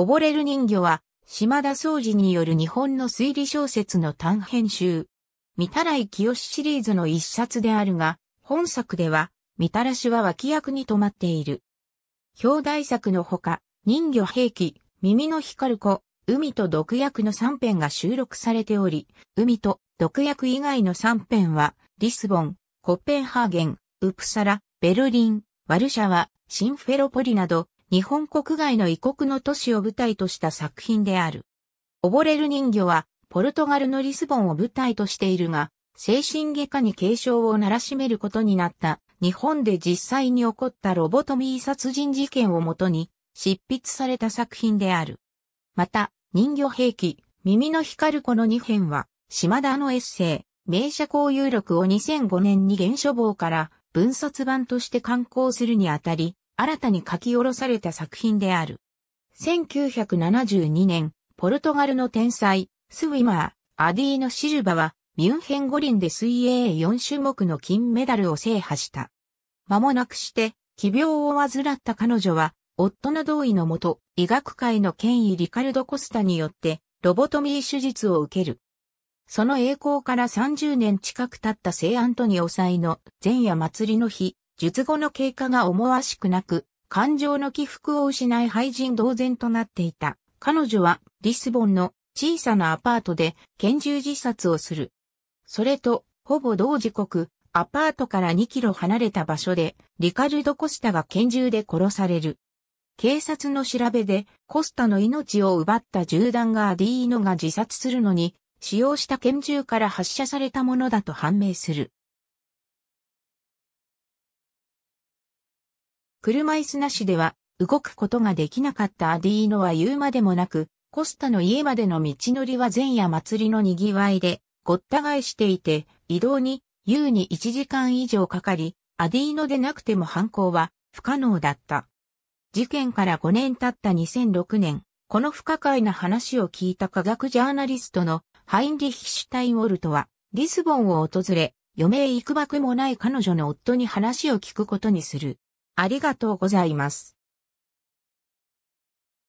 溺れる人魚は、島田総司による日本の推理小説の短編集。御たらい清シリーズの一冊であるが、本作では、みたらしは脇役に止まっている。表題作のほか、人魚兵器、耳の光る子、海と毒薬の3編が収録されており、海と毒薬以外の3編は、リスボン、コッペンハーゲン、ウプサラ、ベルリン、ワルシャワ、シンフェロポリなど、日本国外の異国の都市を舞台とした作品である。溺れる人魚は、ポルトガルのリスボンを舞台としているが、精神外科に警鐘を鳴らしめることになった、日本で実際に起こったロボトミー殺人事件をもとに、執筆された作品である。また、人魚兵器、耳の光るこの2編は、島田のエッセイ、名車交友録を2005年に原書房から、分冊版として刊行するにあたり、新たに書き下ろされた作品である。1972年、ポルトガルの天才、スウィマー、アディーノ・シルバは、ミュンヘン五輪で水泳4種目の金メダルを制覇した。間もなくして、奇病を患った彼女は、夫の同意のもと、医学界の権威リカルド・コスタによって、ロボトミー手術を受ける。その栄光から30年近く経った聖アントニオ祭の前夜祭りの日、術後の経過が思わしくなく、感情の起伏を失い廃人同然となっていた。彼女はリスボンの小さなアパートで拳銃自殺をする。それと、ほぼ同時刻、アパートから2キロ離れた場所で、リカルド・コスタが拳銃で殺される。警察の調べで、コスタの命を奪った銃弾がアディーノが自殺するのに、使用した拳銃から発射されたものだと判明する。車椅子なしでは動くことができなかったアディーノは言うまでもなく、コスタの家までの道のりは前夜祭りの賑わいでごった返していて、移動に優に1時間以上かかり、アディーノでなくても犯行は不可能だった。事件から5年経った2006年、この不可解な話を聞いた科学ジャーナリストのハインリヒシュタインウォルトは、リスボンを訪れ、余命行くばくもない彼女の夫に話を聞くことにする。ありがとうございます。